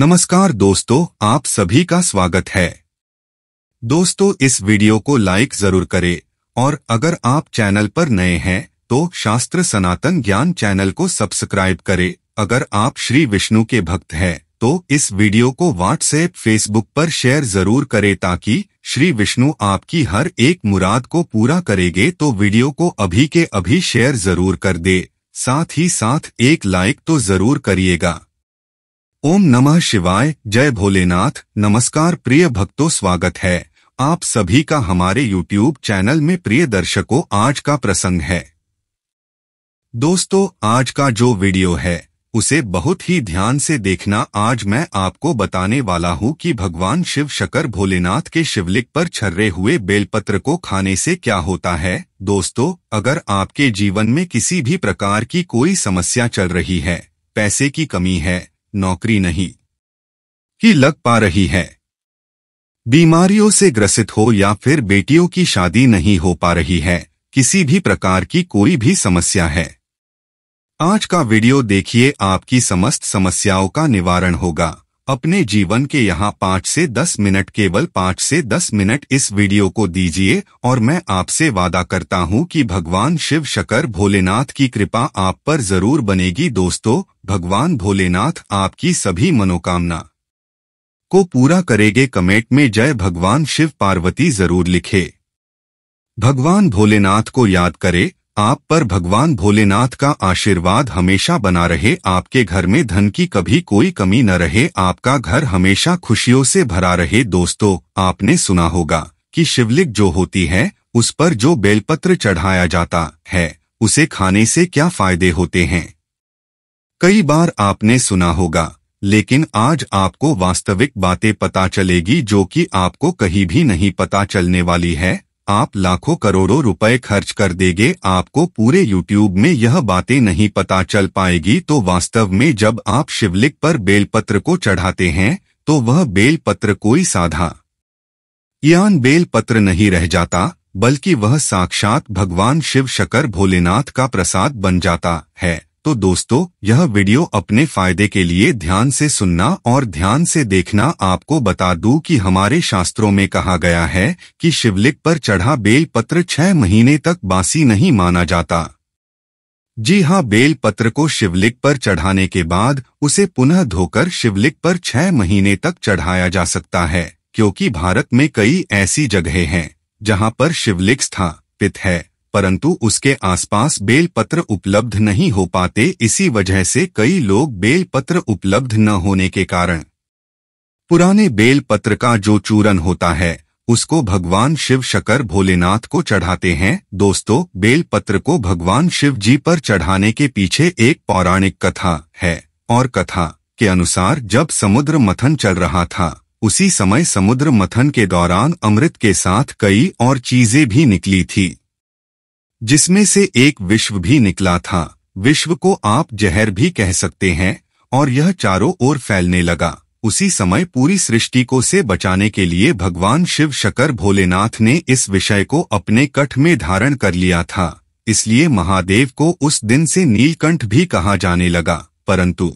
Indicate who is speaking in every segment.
Speaker 1: नमस्कार दोस्तों आप सभी का स्वागत है दोस्तों इस वीडियो को लाइक जरूर करें और अगर आप चैनल पर नए हैं तो शास्त्र सनातन ज्ञान चैनल को सब्सक्राइब करें अगर आप श्री विष्णु के भक्त हैं तो इस वीडियो को व्हाट्सएप फेसबुक पर शेयर जरूर करें ताकि श्री विष्णु आपकी हर एक मुराद को पूरा करेंगे तो वीडियो को अभी के अभी शेयर जरूर कर दे साथ ही साथ एक लाइक तो जरूर करिएगा ओम नमः शिवाय जय भोलेनाथ नमस्कार प्रिय भक्तों स्वागत है आप सभी का हमारे यूट्यूब चैनल में प्रिय दर्शकों आज का प्रसंग है दोस्तों आज का जो वीडियो है उसे बहुत ही ध्यान से देखना आज मैं आपको बताने वाला हूँ कि भगवान शिव शकर भोलेनाथ के शिवलिंग पर छर्रे हुए बेलपत्र को खाने से क्या होता है दोस्तों अगर आपके जीवन में किसी भी प्रकार की कोई समस्या चल रही है पैसे की कमी है नौकरी नहीं ही लग पा रही है बीमारियों से ग्रसित हो या फिर बेटियों की शादी नहीं हो पा रही है किसी भी प्रकार की कोई भी समस्या है आज का वीडियो देखिए आपकी समस्त समस्याओं का निवारण होगा अपने जीवन के यहाँ पाँच से दस मिनट केवल पाँच से दस मिनट इस वीडियो को दीजिए और मैं आपसे वादा करता हूँ कि भगवान शिव शकर भोलेनाथ की कृपा आप पर जरूर बनेगी दोस्तों भगवान भोलेनाथ आपकी सभी मनोकामना को पूरा करेगे कमेंट में जय भगवान शिव पार्वती जरूर लिखे भगवान भोलेनाथ को याद करे आप पर भगवान भोलेनाथ का आशीर्वाद हमेशा बना रहे आपके घर में धन की कभी कोई कमी न रहे आपका घर हमेशा खुशियों से भरा रहे दोस्तों आपने सुना होगा कि शिवलिंग जो होती है उस पर जो बेलपत्र चढ़ाया जाता है उसे खाने से क्या फायदे होते हैं कई बार आपने सुना होगा लेकिन आज आपको वास्तविक बातें पता चलेगी जो कि आपको कहीं भी नहीं पता चलने वाली है आप लाखों करोड़ों रुपए खर्च कर देंगे आपको पूरे यूट्यूब में यह बातें नहीं पता चल पाएगी तो वास्तव में जब आप शिवलिंग पर बेलपत्र को चढ़ाते हैं तो वह बेलपत्र कोई साधा यान बेलपत्र नहीं रह जाता बल्कि वह साक्षात भगवान शिव शकर भोलेनाथ का प्रसाद बन जाता है तो दोस्तों यह वीडियो अपने फायदे के लिए ध्यान से सुनना और ध्यान से देखना आपको बता दूं कि हमारे शास्त्रों में कहा गया है कि शिवलिंग पर चढ़ा बेलपत्र छह महीने तक बासी नहीं माना जाता जी हाँ बेलपत्र को शिवलिंग पर चढ़ाने के बाद उसे पुनः धोकर शिवलिंग पर छह महीने तक चढ़ाया जा सकता है क्योंकि भारत में कई ऐसी जगह है जहाँ पर शिवलिंग स्थापित है परंतु उसके आसपास बेलपत्र उपलब्ध नहीं हो पाते इसी वजह से कई लोग बेलपत्र उपलब्ध न होने के कारण पुराने बेलपत्र का जो चूरन होता है उसको भगवान शिव शकर भोलेनाथ को चढ़ाते हैं दोस्तों बेलपत्र को भगवान शिव जी पर चढ़ाने के पीछे एक पौराणिक कथा है और कथा के अनुसार जब समुद्र मथन चल रहा था उसी समय समुद्र मथन के दौरान अमृत के साथ कई और चीजें भी निकली थी जिसमें से एक विश्व भी निकला था विश्व को आप जहर भी कह सकते हैं और यह चारों ओर फैलने लगा उसी समय पूरी सृष्टि को से बचाने के लिए भगवान शिव शकर भोलेनाथ ने इस विषय को अपने कठ में धारण कर लिया था इसलिए महादेव को उस दिन से नीलकंठ भी कहा जाने लगा परंतु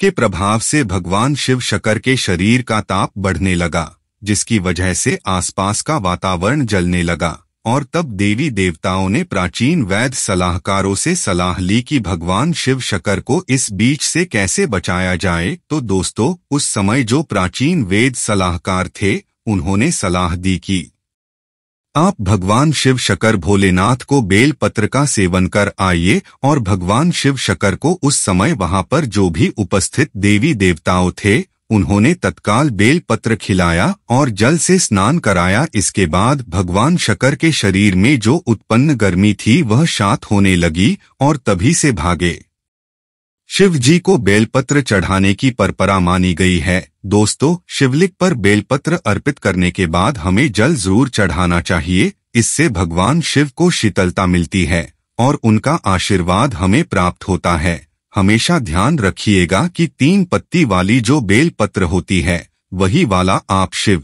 Speaker 1: के प्रभाव से भगवान शिव शकर के शरीर का ताप बढ़ने लगा जिसकी वजह से आसपास का वातावरण जलने लगा और तब देवी देवताओं ने प्राचीन वैद सलाहकारों से सलाह ली कि भगवान शिव शकर को इस बीच से कैसे बचाया जाए तो दोस्तों उस समय जो प्राचीन वेद सलाहकार थे उन्होंने सलाह दी कि आप भगवान शिव शकर भोलेनाथ को बेल पत्र का सेवन कर आइए और भगवान शिव शकर को उस समय वहां पर जो भी उपस्थित देवी देवताओं थे उन्होंने तत्काल बेल पत्र खिलाया और जल से स्नान कराया इसके बाद भगवान शकर के शरीर में जो उत्पन्न गर्मी थी वह शांत होने लगी और तभी से भागे शिव जी को बेलपत्र चढ़ाने की परंपरा मानी गई है दोस्तों शिवलिंग पर बेलपत्र अर्पित करने के बाद हमें जल जरूर चढ़ाना चाहिए इससे भगवान शिव को शीतलता मिलती है और उनका आशीर्वाद हमें प्राप्त होता है हमेशा ध्यान रखिएगा कि तीन पत्ती वाली जो बेल पत्र होती है वही वाला आप शिव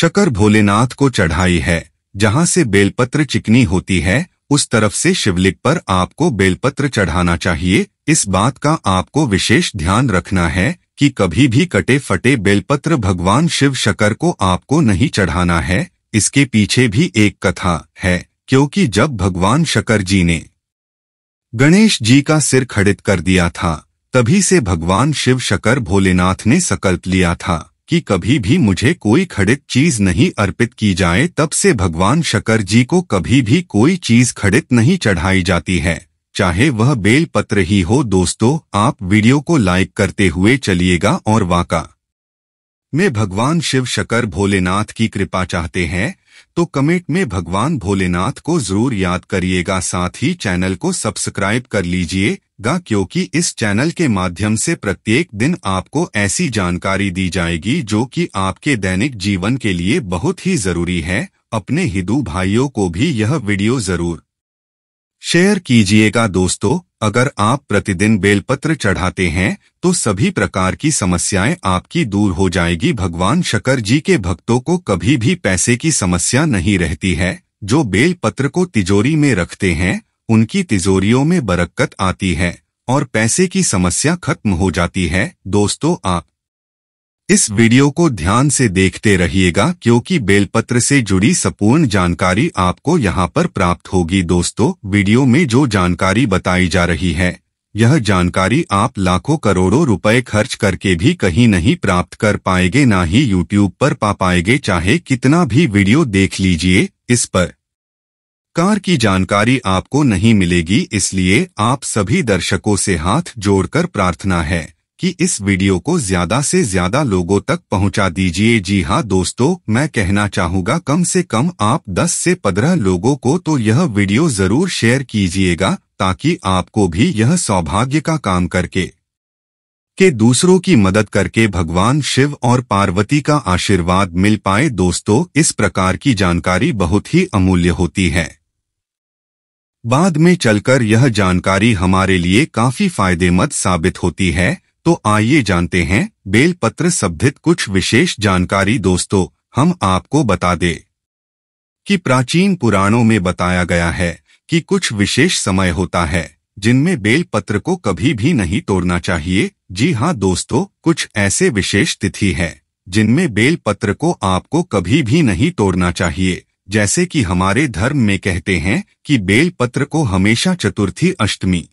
Speaker 1: शकर भोलेनाथ को चढ़ाई है जहां से बेलपत्र चिकनी होती है उस तरफ से शिवलिंग पर आपको बेलपत्र चढ़ाना चाहिए इस बात का आपको विशेष ध्यान रखना है कि कभी भी कटे फटे बेलपत्र भगवान शिव शकर को आपको नहीं चढ़ाना है इसके पीछे भी एक कथा है क्योंकि जब भगवान शकर जी ने गणेश जी का सिर खड़ित कर दिया था तभी से भगवान शिव शकर भोलेनाथ ने संकल्प लिया था कि कभी भी मुझे कोई खड़ित चीज नहीं अर्पित की जाए तब से भगवान शकर जी को कभी भी कोई चीज खड़ित नहीं चढ़ाई जाती है चाहे वह बेल पत्र ही हो दोस्तों आप वीडियो को लाइक करते हुए चलिएगा और वाका में भगवान शिव शकर भोलेनाथ की कृपा चाहते हैं तो कमेंट में भगवान भोलेनाथ को जरूर याद करिएगा साथ ही चैनल को सब्सक्राइब कर लीजिएगा क्योंकि इस चैनल के माध्यम से प्रत्येक दिन आपको ऐसी जानकारी दी जाएगी जो कि आपके दैनिक जीवन के लिए बहुत ही जरूरी है अपने हिंदू भाइयों को भी यह वीडियो जरूर शेयर कीजिएगा दोस्तों अगर आप प्रतिदिन बेलपत्र चढ़ाते हैं तो सभी प्रकार की समस्याएं आपकी दूर हो जाएगी भगवान शकर जी के भक्तों को कभी भी पैसे की समस्या नहीं रहती है जो बेलपत्र को तिजोरी में रखते हैं उनकी तिजोरियों में बरक्कत आती है और पैसे की समस्या खत्म हो जाती है दोस्तों आप इस वीडियो को ध्यान से देखते रहिएगा क्योंकि बेलपत्र से जुड़ी संपूर्ण जानकारी आपको यहाँ पर प्राप्त होगी दोस्तों वीडियो में जो जानकारी बताई जा रही है यह जानकारी आप लाखों करोड़ों रुपए खर्च करके भी कहीं नहीं प्राप्त कर पाएंगे ना ही यूट्यूब पर पा पाएंगे चाहे कितना भी वीडियो देख लीजिए इस पर कार की जानकारी आपको नहीं मिलेगी इसलिए आप सभी दर्शकों से हाथ जोड़कर प्रार्थना है कि इस वीडियो को ज्यादा से ज्यादा लोगों तक पहुंचा दीजिए जी हाँ दोस्तों मैं कहना चाहूँगा कम से कम आप 10 से 15 लोगों को तो यह वीडियो जरूर शेयर कीजिएगा ताकि आपको भी यह सौभाग्य का काम करके के दूसरों की मदद करके भगवान शिव और पार्वती का आशीर्वाद मिल पाए दोस्तों इस प्रकार की जानकारी बहुत ही अमूल्य होती है बाद में चलकर यह जानकारी हमारे लिए काफी फायदेमंद साबित होती है तो आइए जानते हैं बेलपत्र संबंधित कुछ विशेष जानकारी दोस्तों हम आपको बता दे कि प्राचीन पुराणों में बताया गया है कि कुछ विशेष समय होता है जिनमें बेलपत्र को कभी भी नहीं तोड़ना चाहिए जी हाँ दोस्तों कुछ ऐसे विशेष तिथि है जिनमें बेलपत्र को आपको कभी भी नहीं तोड़ना चाहिए जैसे कि हमारे धर्म में कहते हैं कि बेलपत्र को हमेशा चतुर्थी अष्टमी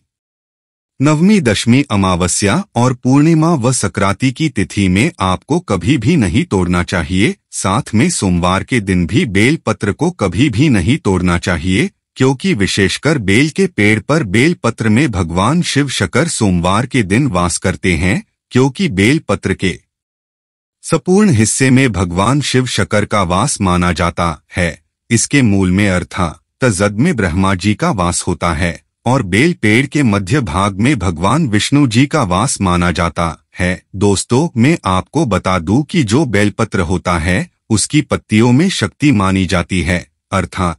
Speaker 1: नवमी दशमी अमावस्या और पूर्णिमा व सक्रांति की तिथि में आपको कभी भी नहीं तोड़ना चाहिए साथ में सोमवार के दिन भी बेल पत्र को कभी भी नहीं तोड़ना चाहिए क्योंकि विशेषकर बेल के पेड़ पर बेल पत्र में भगवान शिव शकर सोमवार के दिन वास करते हैं क्योंकि बेल पत्र के सपूर्ण हिस्से में भगवान शिव शकर का वास माना जाता है इसके मूल में अर्था तजद में ब्रह्मा जी का वास होता है और बेल पेड़ के मध्य भाग में भगवान विष्णु जी का वास माना जाता है दोस्तों मैं आपको बता दूं कि जो बेलपत्र होता है उसकी पत्तियों में शक्ति मानी जाती है अर्थात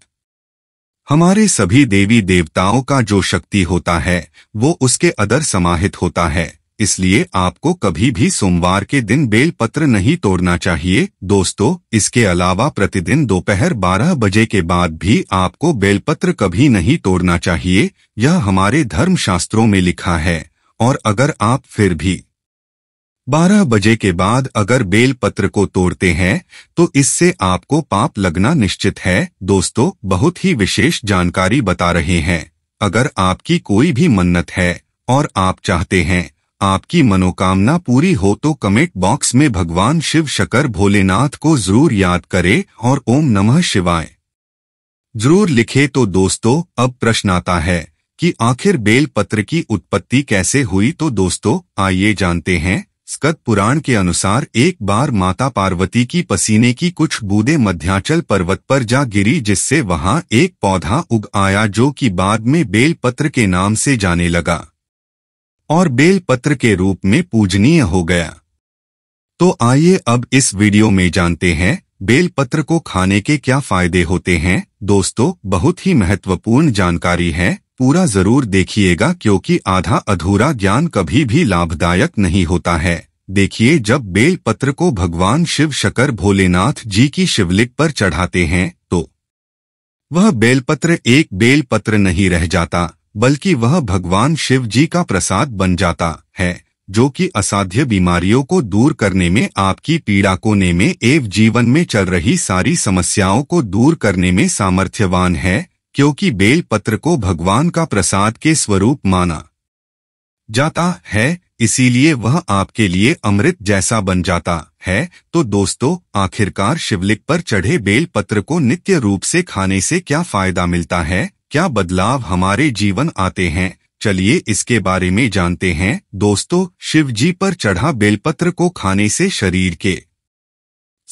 Speaker 1: हमारे सभी देवी देवताओं का जो शक्ति होता है वो उसके अदर समाहित होता है इसलिए आपको कभी भी सोमवार के दिन बेलपत्र नहीं तोड़ना चाहिए दोस्तों इसके अलावा प्रतिदिन दोपहर 12 बजे के बाद भी आपको बेलपत्र कभी नहीं तोड़ना चाहिए यह हमारे धर्म शास्त्रों में लिखा है और अगर आप फिर भी 12 बजे के बाद अगर बेलपत्र को तोड़ते हैं तो इससे आपको पाप लगना निश्चित है दोस्तों बहुत ही विशेष जानकारी बता रहे हैं अगर आपकी कोई भी मन्नत है और आप चाहते हैं आपकी मनोकामना पूरी हो तो कमेंट बॉक्स में भगवान शिव शकर भोलेनाथ को जरूर याद करे और ओम नमः शिवाय जरूर लिखे तो दोस्तों अब प्रश्न आता है कि आखिर बेलपत्र की उत्पत्ति कैसे हुई तो दोस्तों आइए जानते हैं स्कत पुराण के अनुसार एक बार माता पार्वती की पसीने की कुछ बूंदे मध्यांचल पर्वत पर जा गिरी जिससे वहां एक पौधा उग आया जो कि बाद में बेलपत्र के नाम से जाने लगा और बेलपत्र के रूप में पूजनीय हो गया तो आइए अब इस वीडियो में जानते हैं बेलपत्र को खाने के क्या फायदे होते हैं दोस्तों बहुत ही महत्वपूर्ण जानकारी है पूरा जरूर देखिएगा क्योंकि आधा अधूरा ज्ञान कभी भी लाभदायक नहीं होता है देखिए जब बेलपत्र को भगवान शिव शकर भोलेनाथ जी की शिवलिंग पर चढ़ाते हैं तो वह बेलपत्र एक बेलपत्र नहीं रह जाता बल्कि वह भगवान शिव जी का प्रसाद बन जाता है जो कि असाध्य बीमारियों को दूर करने में आपकी पीड़ा कोने में एवं जीवन में चल रही सारी समस्याओं को दूर करने में सामर्थ्यवान है क्योंकि बेल पत्र को भगवान का प्रसाद के स्वरूप माना जाता है इसीलिए वह आपके लिए अमृत जैसा बन जाता है तो दोस्तों आखिरकार शिवलिंग पर चढ़े बेल पत्र को नित्य रूप से खाने से क्या फायदा मिलता है क्या बदलाव हमारे जीवन आते हैं चलिए इसके बारे में जानते हैं दोस्तों शिव जी पर चढ़ा बेलपत्र को खाने से शरीर के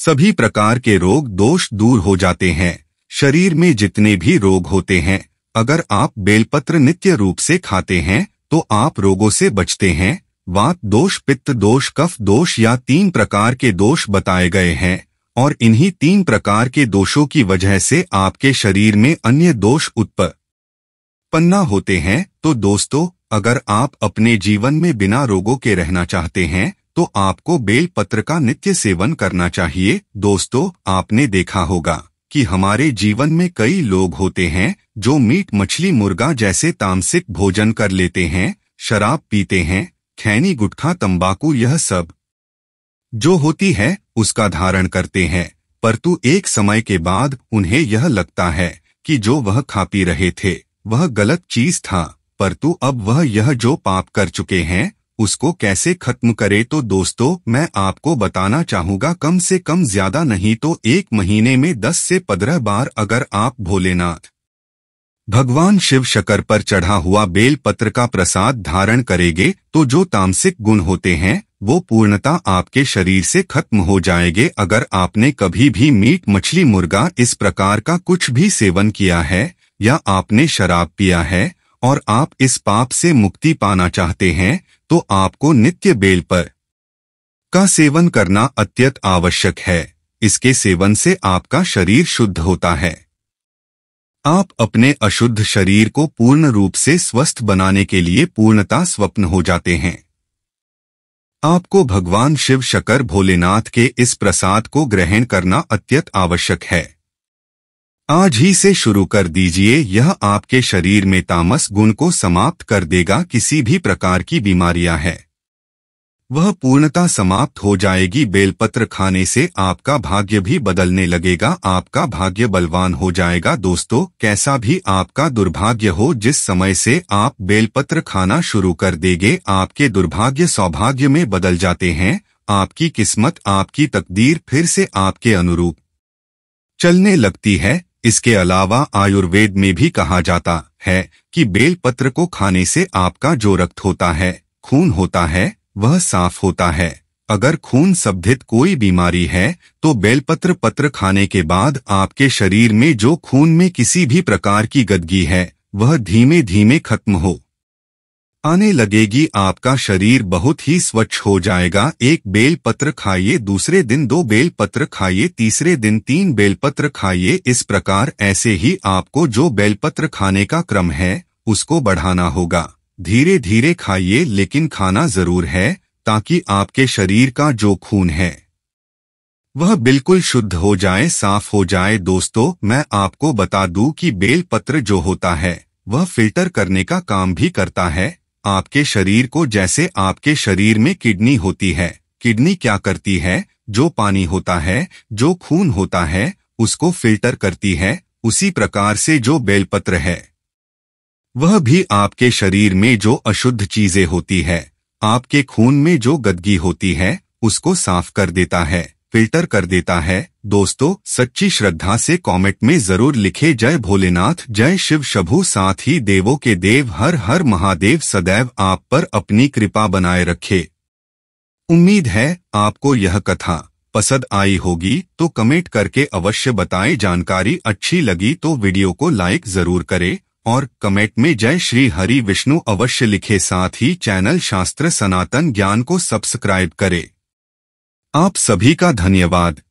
Speaker 1: सभी प्रकार के रोग दोष दूर हो जाते हैं शरीर में जितने भी रोग होते हैं अगर आप बेलपत्र नित्य रूप से खाते हैं तो आप रोगों से बचते हैं वात दोष पित्त दोष कफ दोष या तीन प्रकार के दोष बताए गए हैं और इन्हीं तीन प्रकार के दोषों की वजह से आपके शरीर में अन्य दोष उत्पन्न होते हैं तो दोस्तों अगर आप अपने जीवन में बिना रोगों के रहना चाहते हैं तो आपको बेल पत्र का नित्य सेवन करना चाहिए दोस्तों आपने देखा होगा कि हमारे जीवन में कई लोग होते हैं जो मीट मछली मुर्गा जैसे तामसिक भोजन कर लेते हैं शराब पीते हैं खैनी गुटखा तंबाकू यह सब जो होती है उसका धारण करते हैं तू एक समय के बाद उन्हें यह लगता है कि जो वह खा पी रहे थे वह गलत चीज था तू अब वह यह जो पाप कर चुके हैं उसको कैसे खत्म करे तो दोस्तों मैं आपको बताना चाहूँगा कम से कम ज्यादा नहीं तो एक महीने में दस से पंद्रह बार अगर आप भोलेनाथ भगवान शिव शकर पर चढ़ा हुआ बेल पत्र का प्रसाद धारण करेंगे तो जो तामसिक गुण होते हैं वो पूर्णता आपके शरीर से खत्म हो जाएंगे अगर आपने कभी भी मीट मछली मुर्गा इस प्रकार का कुछ भी सेवन किया है या आपने शराब पिया है और आप इस पाप से मुक्ति पाना चाहते हैं तो आपको नित्य बेल पर का सेवन करना अत्यंत आवश्यक है इसके सेवन से आपका शरीर शुद्ध होता है आप अपने अशुद्ध शरीर को पूर्ण रूप से स्वस्थ बनाने के लिए पूर्णता स्वप्न हो जाते हैं आपको भगवान शिव शकर भोलेनाथ के इस प्रसाद को ग्रहण करना अत्यंत आवश्यक है आज ही से शुरू कर दीजिए यह आपके शरीर में तामस गुण को समाप्त कर देगा किसी भी प्रकार की बीमारियां हैं वह पूर्णता समाप्त हो जाएगी बेलपत्र खाने से आपका भाग्य भी बदलने लगेगा आपका भाग्य बलवान हो जाएगा दोस्तों कैसा भी आपका दुर्भाग्य हो जिस समय से आप बेलपत्र खाना शुरू कर देंगे आपके दुर्भाग्य सौभाग्य में बदल जाते हैं आपकी किस्मत आपकी तकदीर फिर से आपके अनुरूप चलने लगती है इसके अलावा आयुर्वेद में भी कहा जाता है कि बेलपत्र को खाने से आपका जो रक्त होता है खून होता है वह साफ होता है अगर खून संबंधित कोई बीमारी है तो बेलपत्र पत्र खाने के बाद आपके शरीर में जो खून में किसी भी प्रकार की गदगी है वह धीमे धीमे खत्म हो आने लगेगी आपका शरीर बहुत ही स्वच्छ हो जाएगा एक बेलपत्र खाइए दूसरे दिन दो बेलपत्र खाइए तीसरे दिन तीन बेलपत्र खाइए इस प्रकार ऐसे ही आपको जो बेलपत्र खाने का क्रम है उसको बढ़ाना होगा धीरे धीरे खाइए लेकिन खाना जरूर है ताकि आपके शरीर का जो खून है वह बिल्कुल शुद्ध हो जाए साफ हो जाए दोस्तों मैं आपको बता दूं कि बेल पत्र जो होता है वह फिल्टर करने का काम भी करता है आपके शरीर को जैसे आपके शरीर में किडनी होती है किडनी क्या करती है जो पानी होता है जो खून होता है उसको फिल्टर करती है उसी प्रकार से जो बेलपत्र है वह भी आपके शरीर में जो अशुद्ध चीजें होती है आपके खून में जो गदगी होती है उसको साफ कर देता है फिल्टर कर देता है दोस्तों सच्ची श्रद्धा से कमेंट में जरूर लिखे जय भोलेनाथ जय शिव शभु साथ ही देवों के देव हर हर महादेव सदैव आप पर अपनी कृपा बनाए रखे उम्मीद है आपको यह कथा पसंद आई होगी तो कमेंट करके अवश्य बताएं जानकारी अच्छी लगी तो वीडियो को लाइक जरूर करें और कमेंट में जय श्री हरि विष्णु अवश्य लिखे साथ ही चैनल शास्त्र सनातन ज्ञान को सब्सक्राइब करें आप सभी का धन्यवाद